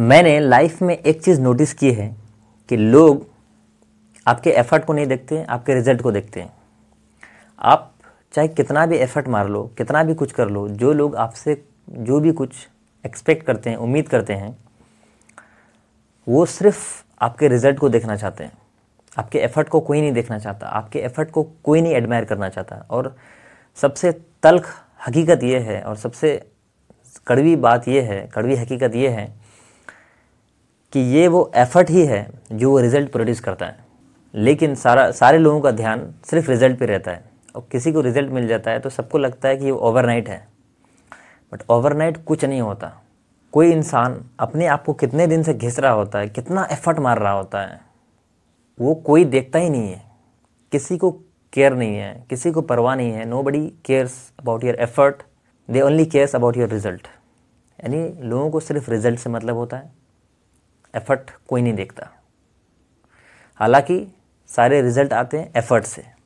मैंने लाइफ में एक चीज़ नोटिस की है कि लोग आपके एफर्ट को नहीं देखते आपके रिजल्ट को देखते हैं आप चाहे कितना भी एफर्ट मार लो कितना भी कुछ कर लो जो लोग आपसे जो भी कुछ एक्सपेक्ट करते हैं उम्मीद करते हैं वो सिर्फ आपके रिजल्ट को देखना चाहते हैं आपके एफर्ट को कोई नहीं देखना चाहता आपके एफर्ट को कोई नहीं एडमायर करना चाहता और सबसे तलख हकीकत ये है और सबसे कड़वी बात यह है कड़वी हकीकत ये है कि ये वो एफ़र्ट ही है जो वो रिज़ल्ट प्रोड्यूस करता है लेकिन सारा सारे लोगों का ध्यान सिर्फ रिज़ल्ट पे रहता है और किसी को रिज़ल्ट मिल जाता है तो सबको लगता है कि ये ओवरनाइट है बट ओवरनाइट कुछ नहीं होता कोई इंसान अपने आप को कितने दिन से घिस रहा होता है कितना एफर्ट मार रहा होता है वो कोई देखता ही नहीं है किसी को केयर नहीं है किसी को परवाह नहीं है nobody cares about your effort they only cares about your result यानी लोगों को सिर्फ रिज़ल्ट से मतलब होता है एफर्ट कोई नहीं देखता हालांकि सारे रिजल्ट आते हैं एफर्ट से